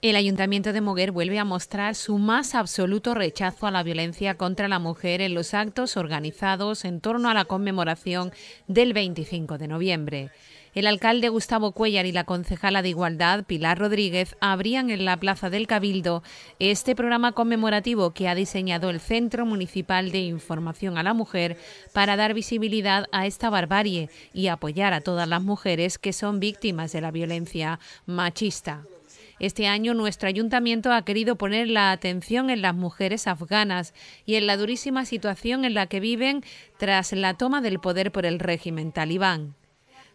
El Ayuntamiento de Moguer vuelve a mostrar su más absoluto rechazo a la violencia contra la mujer en los actos organizados en torno a la conmemoración del 25 de noviembre. El alcalde Gustavo Cuellar y la concejala de Igualdad, Pilar Rodríguez, abrían en la Plaza del Cabildo este programa conmemorativo que ha diseñado el Centro Municipal de Información a la Mujer para dar visibilidad a esta barbarie y apoyar a todas las mujeres que son víctimas de la violencia machista. Este año nuestro ayuntamiento ha querido poner la atención en las mujeres afganas y en la durísima situación en la que viven tras la toma del poder por el régimen talibán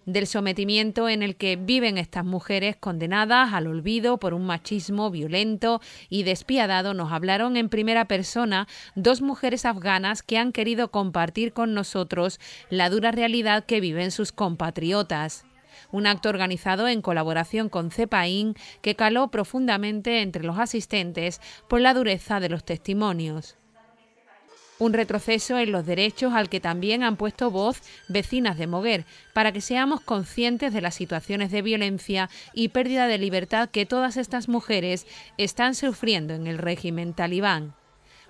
del sometimiento en el que viven estas mujeres condenadas al olvido por un machismo violento y despiadado, nos hablaron en primera persona dos mujeres afganas que han querido compartir con nosotros la dura realidad que viven sus compatriotas. Un acto organizado en colaboración con CEPAIN que caló profundamente entre los asistentes por la dureza de los testimonios. Un retroceso en los derechos al que también han puesto voz vecinas de Moguer, para que seamos conscientes de las situaciones de violencia y pérdida de libertad que todas estas mujeres están sufriendo en el régimen talibán.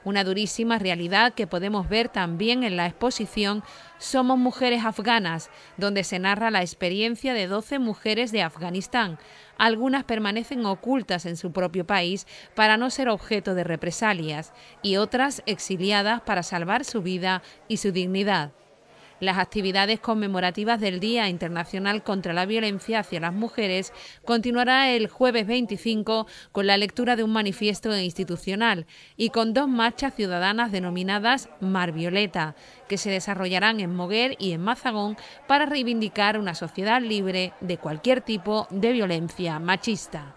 Una durísima realidad que podemos ver también en la exposición Somos Mujeres Afganas, donde se narra la experiencia de 12 mujeres de Afganistán. Algunas permanecen ocultas en su propio país para no ser objeto de represalias y otras exiliadas para salvar su vida y su dignidad. Las actividades conmemorativas del Día Internacional contra la Violencia hacia las Mujeres continuará el jueves 25 con la lectura de un manifiesto institucional y con dos marchas ciudadanas denominadas Mar Violeta, que se desarrollarán en Moguer y en Mazagón para reivindicar una sociedad libre de cualquier tipo de violencia machista.